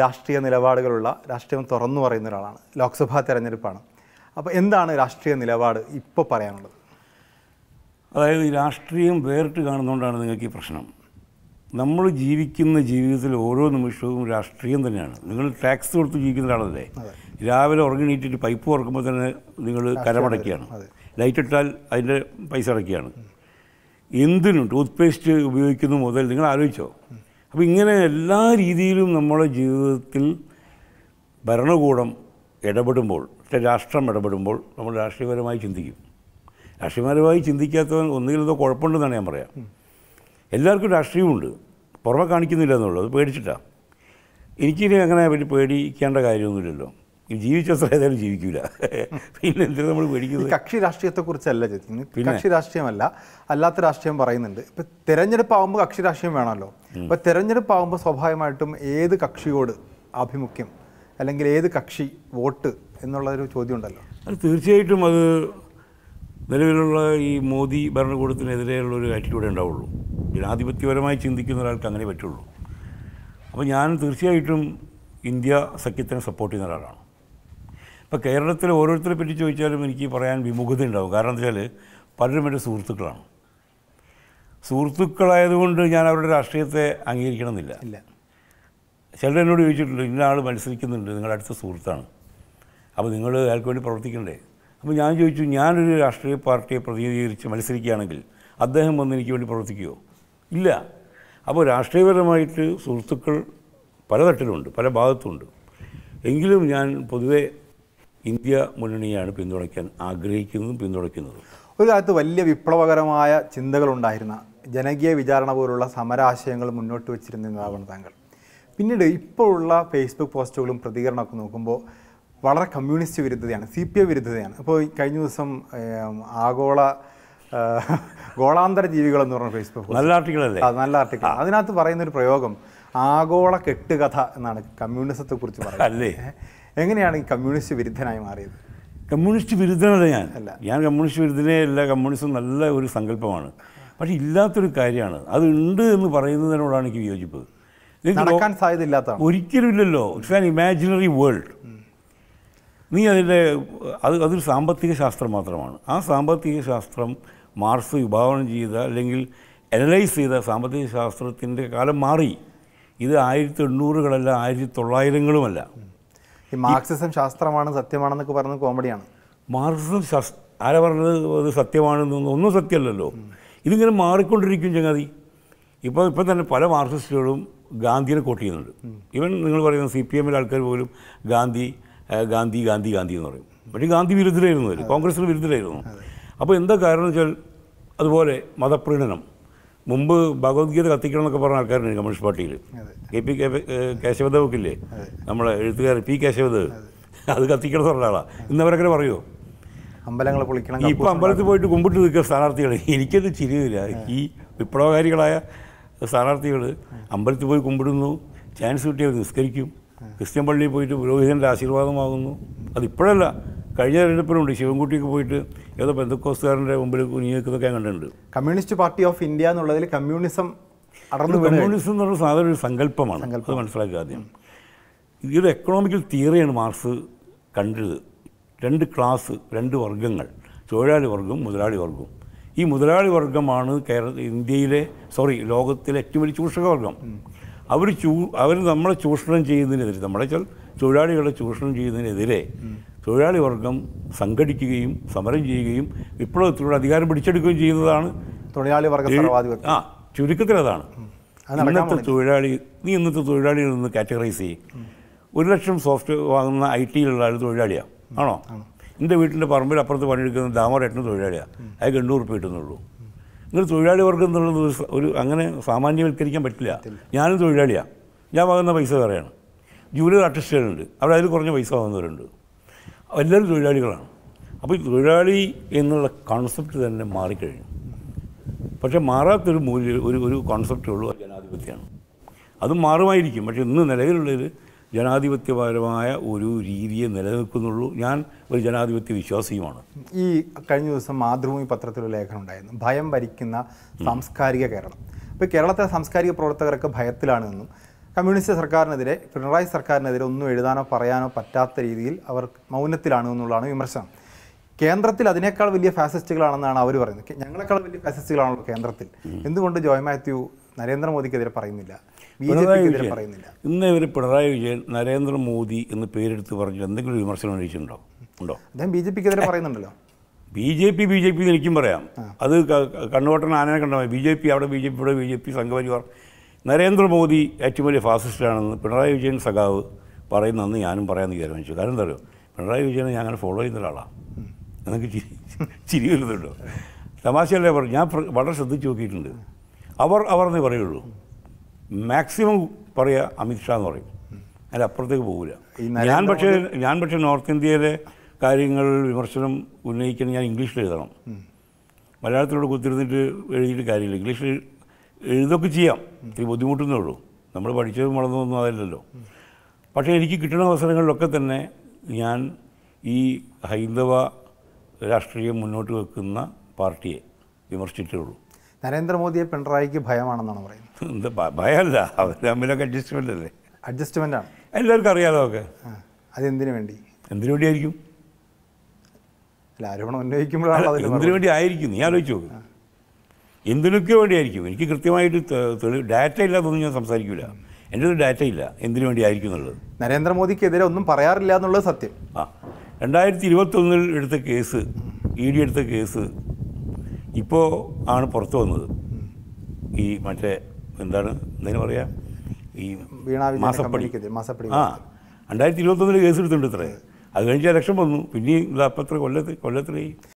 രാഷ്ട്രീയ നിലപാടുകളുള്ള രാഷ്ട്രീയം തുറന്നു പറയുന്ന ഒരാളാണ് ലോക്സഭാ തെരഞ്ഞെടുപ്പാണ് അപ്പോൾ എന്താണ് രാഷ്ട്രീയ നിലപാട് ഇപ്പോൾ പറയാനുള്ളത് അതായത് രാഷ്ട്രീയം വേറിട്ട് കാണുന്നതുകൊണ്ടാണ് നിങ്ങൾക്ക് ഈ പ്രശ്നം നമ്മൾ ജീവിക്കുന്ന ജീവിതത്തിൽ ഓരോ നിമിഷവും രാഷ്ട്രീയം തന്നെയാണ് നിങ്ങൾ ടാക്സ് കൊടുത്ത് ജീവിക്കുന്ന ഒരാളല്ലേ രാവിലെ ഉറങ്ങിണീറ്റിട്ട് പൈപ്പ് ഉറക്കുമ്പോൾ തന്നെ നിങ്ങൾ കരമടക്കുകയാണ് ലൈറ്റ് ഇട്ടാൽ അതിൻ്റെ പൈസ അടക്കുകയാണ് എന്തിനും ടൂത്ത് പേസ്റ്റ് ഉപയോഗിക്കുന്നു മുതൽ നിങ്ങൾ ആലോചിച്ചോ അപ്പോൾ ഇങ്ങനെ എല്ലാ രീതിയിലും നമ്മുടെ ജീവിതത്തിൽ ഭരണകൂടം ഇടപെടുമ്പോൾ രാഷ്ട്രം ഇടപെടുമ്പോൾ നമ്മൾ രാഷ്ട്രീയപരമായി ചിന്തിക്കും രാഷ്ട്രീയപരമായി ചിന്തിക്കാത്തവൻ എന്തോ കുഴപ്പമുണ്ടെന്നാണ് ഞാൻ പറയാം എല്ലാവർക്കും രാഷ്ട്രീയമുണ്ട് പുറമെ കാണിക്കുന്നില്ല എന്നുള്ളത് പേടിച്ചിട്ടാണ് എനിക്കിനി അങ്ങനെ പേടിക്കേണ്ട കാര്യമൊന്നുമില്ലല്ലോ ജീവിച്ച ഏതായാലും ജീവിക്കില്ല പിന്നെ എന്തിനു നമ്മൾ പേടിക്കുന്നത് കക്ഷി രാഷ്ട്രീയത്തെ കുറിച്ചല്ല കക്ഷി രാഷ്ട്രീയമല്ല അല്ലാത്ത രാഷ്ട്രീയം പറയുന്നുണ്ട് ഇപ്പൊ തിരഞ്ഞെടുപ്പ് കക്ഷി രാഷ്ട്രീയം വേണമല്ലോ അപ്പം തിരഞ്ഞെടുപ്പ് സ്വാഭാവികമായിട്ടും ഏത് കക്ഷിയോട് ആഭിമുഖ്യം അല്ലെങ്കിൽ ഏത് കക്ഷി വോട്ട് എന്നുള്ളൊരു ചോദ്യം ഉണ്ടല്ലോ അത് തീർച്ചയായിട്ടും അത് നിലവിലുള്ള ഈ മോദി ഭരണകൂടത്തിനെതിരെയുള്ള ഒരു ആറ്റിറ്റ്യൂഡേ ഉണ്ടാവുള്ളൂ ജനാധിപത്യപരമായി ചിന്തിക്കുന്ന ഒരാൾക്ക് അങ്ങനെ പറ്റുള്ളൂ അപ്പോൾ ഞാൻ തീർച്ചയായിട്ടും ഇന്ത്യ സഖ്യത്തിനെ സപ്പോർട്ട് ചെയ്യുന്ന ഒരാളാണ് ഇപ്പോൾ കേരളത്തിൽ ഓരോരുത്തരെ പറ്റി ചോദിച്ചാലും എനിക്ക് പറയാൻ വിമുഖത ഉണ്ടാവും കാരണം എന്താ വെച്ചാൽ പലരും എൻ്റെ സുഹൃത്തുക്കളാണ് സുഹൃത്തുക്കളായതുകൊണ്ട് ഞാൻ അവരുടെ രാഷ്ട്രീയത്തെ അംഗീകരിക്കണമെന്നില്ല ഇല്ല ചിലർ എന്നോട് ചോദിച്ചിട്ടുണ്ട് ഇന്ന ആൾ മത്സരിക്കുന്നുണ്ട് നിങ്ങളുടെ അടുത്ത സുഹൃത്താണ് അപ്പോൾ നിങ്ങൾ അയാൾക്ക് വേണ്ടി പ്രവർത്തിക്കണ്ടേ അപ്പോൾ ഞാൻ ചോദിച്ചു ഞാനൊരു രാഷ്ട്രീയ പാർട്ടിയെ പ്രതിനിധീകരിച്ച് മത്സരിക്കുകയാണെങ്കിൽ അദ്ദേഹം വന്ന് എനിക്ക് വേണ്ടി പ്രവർത്തിക്കുമോ ഇല്ല അപ്പോൾ രാഷ്ട്രീയപരമായിട്ട് സുഹൃത്തുക്കൾ പല തട്ടിലുണ്ട് പല ഭാഗത്തുണ്ട് എങ്കിലും ഞാൻ പൊതുവേ ഇന്ത്യ മുന്നണിയാണ് പിന്തുണയ്ക്കാൻ ആഗ്രഹിക്കുന്നതും പിന്തുണയ്ക്കുന്നതും ഒരു കാലത്ത് വലിയ വിപ്ലവകരമായ ചിന്തകളുണ്ടായിരുന്ന ജനകീയ വിചാരണ പോലുള്ള സമരാശയങ്ങൾ മുന്നോട്ട് വെച്ചിരുന്ന നേതാവാണ് താങ്കൾ പിന്നീട് ഇപ്പോഴുള്ള ഫേസ്ബുക്ക് പോസ്റ്റുകളും പ്രതികരണമൊക്കെ നോക്കുമ്പോൾ വളരെ കമ്മ്യൂണിസ്റ്റ് വിരുദ്ധതയാണ് സി പി ഐ വിരുദ്ധതയാണ് അപ്പോൾ കഴിഞ്ഞ ദിവസം ആഗോള ഗോളാന്തര ജീവികൾ എന്ന് പറഞ്ഞ ഫേസ്ബുക്ക് നല്ല ആർട്ടിക്കിൾ അല്ലേ നല്ല ആർട്ടിക്കിൾ അതിനകത്ത് പറയുന്നൊരു പ്രയോഗം ആഗോള കെട്ടുകഥ എന്നാണ് കമ്മ്യൂണിസത്തെ കുറിച്ച് പറയുന്നത് എങ്ങനെയാണ് ഈ കമ്മ്യൂണിസ്റ്റ് വിരുദ്ധനായി മാറിയത് കമ്മ്യൂണിസ്റ്റ് വിരുദ്ധനല്ല ഞാൻ ഞാൻ കമ്മ്യൂണിസ്റ്റ് വിരുദ്ധനെ അല്ല കമ്മ്യൂണിസം നല്ല ഒരു സങ്കല്പമാണ് പക്ഷേ ഇല്ലാത്തൊരു കാര്യമാണ് അത് ഉണ്ട് എന്ന് പറയുന്നതിനോടാണ് എനിക്ക് വിയോജിപ്പ് നടക്കാൻ സാധ്യതയില്ലാത്ത ഒരിക്കലുമില്ലല്ലോ ഇറ്റ്സ് ആൻ ഇമാജിനറി വേൾഡ് നീ അതിൻ്റെ അത് അതൊരു സാമ്പത്തിക ശാസ്ത്രം മാത്രമാണ് ആ സാമ്പത്തിക ശാസ്ത്രം മാർക്സ് വിഭാവനം ചെയ്ത അല്ലെങ്കിൽ അനലൈസ് ചെയ്ത സാമ്പത്തിക ശാസ്ത്രത്തിൻ്റെ കാലം മാറി ഇത് ആയിരത്തി എണ്ണൂറുകളല്ല ആയിരത്തി തൊള്ളായിരങ്ങളുമല്ല ഈ മാർക്സിസം ശാസ്ത്രമാണ് സത്യമാണെന്നൊക്കെ പറഞ്ഞത് കോമഡിയാണ് മാർക്സിസം ശാസ് ആരാ പറഞ്ഞത് അത് സത്യമാണെന്ന് ഒന്നും സത്യമല്ലല്ലോ ഇതിങ്ങനെ മാറിക്കൊണ്ടിരിക്കും ചങ്ങാതി ഇപ്പോൾ ഇപ്പം തന്നെ പല മാർക്സിസ്റ്റുകളും ഗാന്ധിയെ കോട്ട് ചെയ്യുന്നുണ്ട് ഈവൻ നിങ്ങൾ പറയുന്ന സി പി എമ്മിലെ ആൾക്കാർ പോലും ഗാന്ധി ഗാന്ധി ഗാന്ധി ഗാന്ധി എന്ന് പറയും പക്ഷേ ഗാന്ധി വിരുദ്ധരായിരുന്നു അവർ കോൺഗ്രസിന് വിരുദ്ധരായിരുന്നു അപ്പോൾ എന്താ കാരണം വെച്ചാൽ അതുപോലെ മതപ്രീണനം മുമ്പ് ഭഗവത്ഗീത എന്നൊക്കെ പറഞ്ഞ ആൾക്കാരുണ്ട് കമ്മ്യൂണിസ്റ്റ് പാർട്ടിയിൽ കെ പി കെ ഒക്കില്ലേ നമ്മളെ എഴുത്തുകാരൻ പി കേശവദേവ് അത് കത്തിക്കണം എന്ന് പറഞ്ഞ ആളാണ് ഇന്നവരങ്ങനെ പറയുമോ അമ്പലങ്ങളെ പൊളിക്കണം ഇപ്പോൾ അമ്പലത്തിൽ പോയിട്ട് കുമ്പിട്ട് നിൽക്കുക സ്ഥാനാർത്ഥികൾ എനിക്കത് ചിരിയില്ല ഈ വിപ്ലവകാരികളായ സ്ഥാനാർത്ഥികൾ അമ്പലത്തിൽ പോയി കുമ്പിടുന്നു ചാൻസ് കിട്ടിയാൽ നിസ്കരിക്കും ക്രിസ്ത്യൻ പള്ളിയിൽ പോയിട്ട് പുരോഹിതൻ്റെ ആശീർവാദമാകുന്നു അതിപ്പോഴല്ല കഴിഞ്ഞ തെരഞ്ഞെടുപ്പിലുണ്ട് ശിവൻകുട്ടിക്ക് പോയിട്ട് ഏതോ ബന്ധുക്കോസ്കാരൻ്റെ മുമ്പിൽ കുഞ്ഞുങ്ങൾക്കൊക്കെ കണ്ടിട്ടുണ്ട് കമ്മ്യൂണിസ്റ്റ് പാർട്ടി ഓഫ് ഇന്ത്യ എന്നുള്ളതിൽ കമ്മ്യൂണിസം അടർന്നു കമ്മ്യൂണിസം എന്ന് പറഞ്ഞ സാധനം ഒരു സങ്കല്പമാണ് സങ്കല്പം മനസ്സിലാക്കുക ആദ്യം ഇതൊരു എക്കണോമിക്കൽ തിയറിയാണ് മാർക്സ് കണ്ടത് രണ്ട് ക്ലാസ് രണ്ട് വർഗ്ഗങ്ങൾ തൊഴിലാളി വർഗവും മുതലാളി വർഗവും ഈ മുതലാളി വർഗമാണ് കേരള ഇന്ത്യയിലെ സോറി ലോകത്തിലെ ഏറ്റവും വലിയ ചൂഷക വർഗം അവർ ചൂ അവർ നമ്മളെ ചൂഷണം ചെയ്യുന്നതിനെതിരെ നമ്മളെ വെച്ചാൽ തൊഴിലാളികളെ ചൂഷണം ചെയ്യുന്നതിനെതിരെ തൊഴിലാളി വർഗം സംഘടിക്കുകയും സമരം ചെയ്യുകയും വിപ്ലവത്തിലൂടെ അധികാരം പിടിച്ചെടുക്കുകയും ചെയ്യുന്നതാണ് തൊഴിലാളി വർഗം ആ ചുരുക്കത്തിൽ അതാണ് ഇന്നത്തെ തൊഴിലാളി നീ ഇന്നത്തെ തൊഴിലാളിയിൽ നിന്ന് കാറ്റഗറൈസ് ചെയ്യും ഒരു ലക്ഷം സോഫ്റ്റ്വെയർ വാങ്ങുന്ന ഐ ടിയിലുള്ള ആൾ തൊഴിലാളിയാണ് ആണോ എൻ്റെ വീട്ടിൻ്റെ പറമ്പിൽ അപ്പുറത്ത് പണിയെടുക്കുന്ന ദാമോരേട്ടന് തൊഴിലാളിയാണ് അയാൾക്ക് എണ്ണൂറ് രൂപ കിട്ടുന്നുള്ളൂ നിങ്ങൾ തൊഴിലാളി വർഗം എന്നുള്ളത് ഒരു അങ്ങനെ സാമാന്യവൽക്കരിക്കാൻ പറ്റില്ല ഞാനും തൊഴിലാളിയാണ് ഞാൻ വാങ്ങുന്ന പൈസ വേറെയാണ് ജൂനിയർ ആർട്ടിസ്റ്റുകളുണ്ട് അവിടെ അതിൽ കുറഞ്ഞ പൈസ വാങ്ങുന്നവരുണ്ട് എല്ലാവരും തൊഴിലാളികളാണ് അപ്പോൾ ഈ തൊഴിലാളി എന്നുള്ള കോൺസെപ്റ്റ് തന്നെ മാറിക്കഴിഞ്ഞു പക്ഷേ മാറാത്തൊരു മൂല്യ ഒരു ഒരു കോൺസെപ്റ്റേ ഉള്ളൂ ജനാധിപത്യമാണ് അതും മാറുമായിരിക്കും പക്ഷേ ഇന്ന് നിലവിലുള്ളത് ജനാധിപത്യപരമായ ഒരു രീതിയെ നിലനിൽക്കുന്നുള്ളൂ ഞാൻ ഒരു ജനാധിപത്യ വിശ്വാസിയുമാണ് ഈ കഴിഞ്ഞ ദിവസം മാതൃഭൂമി പത്രത്തിലൊരു ലേഖനം ഉണ്ടായിരുന്നു ഭയം ഭരിക്കുന്ന സാംസ്കാരിക കേരളം ഇപ്പോൾ കേരളത്തിലെ സാംസ്കാരിക പ്രവർത്തകരൊക്കെ എന്നും കമ്മ്യൂണിസ്റ്റ് സർക്കാരിനെതിരെ പിണറായി സർക്കാരിനെതിരെ ഒന്നും എഴുതാനോ പറയാനോ പറ്റാത്ത രീതിയിൽ അവർ മൗനത്തിലാണ് എന്നുള്ളതാണ് വിമർശനം കേന്ദ്രത്തിൽ അതിനേക്കാൾ വലിയ ഫാസിസ്റ്റുകളാണെന്നാണ് അവർ പറയുന്നത് ഞങ്ങളെക്കാൾ വലിയ ഫാസിസ്റ്റുകളാണല്ലോ കേന്ദ്രത്തിൽ എന്തുകൊണ്ട് ജോയ് മാത്യു നരേന്ദ്രമോദിക്കെതിരെ പറയുന്നില്ല പറയുന്നില്ല ഇന്ന് ഇവർ പിണറായി വിജയൻ നരേന്ദ്രമോദി എന്ന് പേരെടുത്ത് പറഞ്ഞു എന്തെങ്കിലും വിമർശനം ഉന്നയിച്ചിട്ടുണ്ടോ ഉണ്ടോ അദ്ദേഹം ബി ജെ പിക്കെതിരെ പറയുന്നുണ്ടല്ലോ B J P B J P എനിക്കും പറയാം അത് കണ്ണുവട്ടൻ ആനനെ കണ്ടോ ബി ജെ പി അവിടെ ബി ജെ പി ഇവിടെ B J P Sangh Parivar Narendra Modi ഏറ്റവും വലിയ ഫാസിസ്റ്റാണെന്ന് പിണറായി വിജയൻ സഖാവ് പറയുന്നതെന്ന് ഞാനും പറയാമെന്ന് തീരുമാനിച്ചു കാരണം എന്താ പറയുക പിണറായി വിജയനെ ഞാൻ അങ്ങനെ ഫോളോ ചെയ്യുന്ന ഒരാളാണ് എനിക്ക് ചിരി വരുന്നുണ്ടോ തമാശയല്ലേ പറഞ്ഞു ഞാൻ വളരെ ശ്രദ്ധിച്ച് നോക്കിയിട്ടുണ്ട് അവർ അവർ എന്നേ പറയുള്ളൂ മാക്സിമം പറയുക അമിത്ഷാ എന്ന് പറയും അതിൻ്റെ അപ്പുറത്തേക്ക് പോകില്ല ഞാൻ പക്ഷേ ഞാൻ പക്ഷേ നോർത്ത് ഇന്ത്യയിലെ കാര്യങ്ങൾ വിമർശനം ഉന്നയിക്കാൻ ഞാൻ ഇംഗ്ലീഷിൽ എഴുതണം മലയാളത്തിലൂടെ കുത്തിരുന്നിട്ട് എഴുതിയിട്ട് കാര്യമില്ല ഇംഗ്ലീഷിൽ എഴുതൊക്കെ ചെയ്യാം ഇത്തിരി ബുദ്ധിമുട്ടുന്നേ ഉള്ളൂ നമ്മൾ പഠിച്ചതും വളർന്നതൊന്നും അതല്ലല്ലോ പക്ഷേ എനിക്ക് കിട്ടുന്ന അവസരങ്ങളിലൊക്കെ തന്നെ ഞാൻ ഈ ഹൈന്ദവ രാഷ്ട്രീയം മുന്നോട്ട് വെക്കുന്ന പാർട്ടിയെ വിമർശിച്ചിട്ടുള്ളൂ നരേന്ദ്രമോദിയെ പിണറായിക്ക് ഭയമാണെന്നാണ് പറയുന്നത് എന്താ ഭയമല്ല അവർ തമ്മിലൊക്കെ അഡ്ജസ്റ്റ്മെൻ്റ് അല്ലേ അഡ്ജസ്റ്റ്മെൻ്റ് ആണ് എല്ലാവർക്കും അറിയാലോ ഒക്കെ അതെന്തിനു വേണ്ടി എന്തിനു വേണ്ടിയായിരിക്കും അല്ല ആരോപണം ഉന്നയിക്കുമ്പോഴാണ് എന്തിനു വേണ്ടി ആയിരിക്കും നീ ആലോചിച്ചു നോക്കും എന്തിനൊക്കെ വേണ്ടിയായിരിക്കും എനിക്ക് കൃത്യമായിട്ട് ഡാറ്റ ഇല്ലാതൊന്നും ഞാൻ സംസാരിക്കില്ല എൻ്റെ ഒരു ഡാറ്റ ഇല്ല എന്തിനു വേണ്ടിയായിരിക്കും എന്നുള്ളത് നരേന്ദ്രമോദിക്കെതിരെ ഒന്നും പറയാറില്ല എന്നുള്ളത് സത്യം ആ രണ്ടായിരത്തി ഇരുപത്തൊന്നിൽ എടുത്ത കേസ് ഇ ഡി എടുത്ത കേസ് ഇപ്പോൾ ആണ് പുറത്തു വന്നത് ഈ മറ്റേ എന്താണ് എന്തിനു പറയാ ഈ മാസപ്പടി മാസപ്പടി ആ രണ്ടായിരത്തി ഇരുപത്തൊന്നിൽ കേസ് എടുത്തിട്ടുണ്ട് ഇത്രേ അത് കഴിഞ്ഞ് രക്ഷം വന്നു പിന്നെയും ഇതാപ്പത്ര കൊല്ലത്ത് കൊല്ലത്തിലേ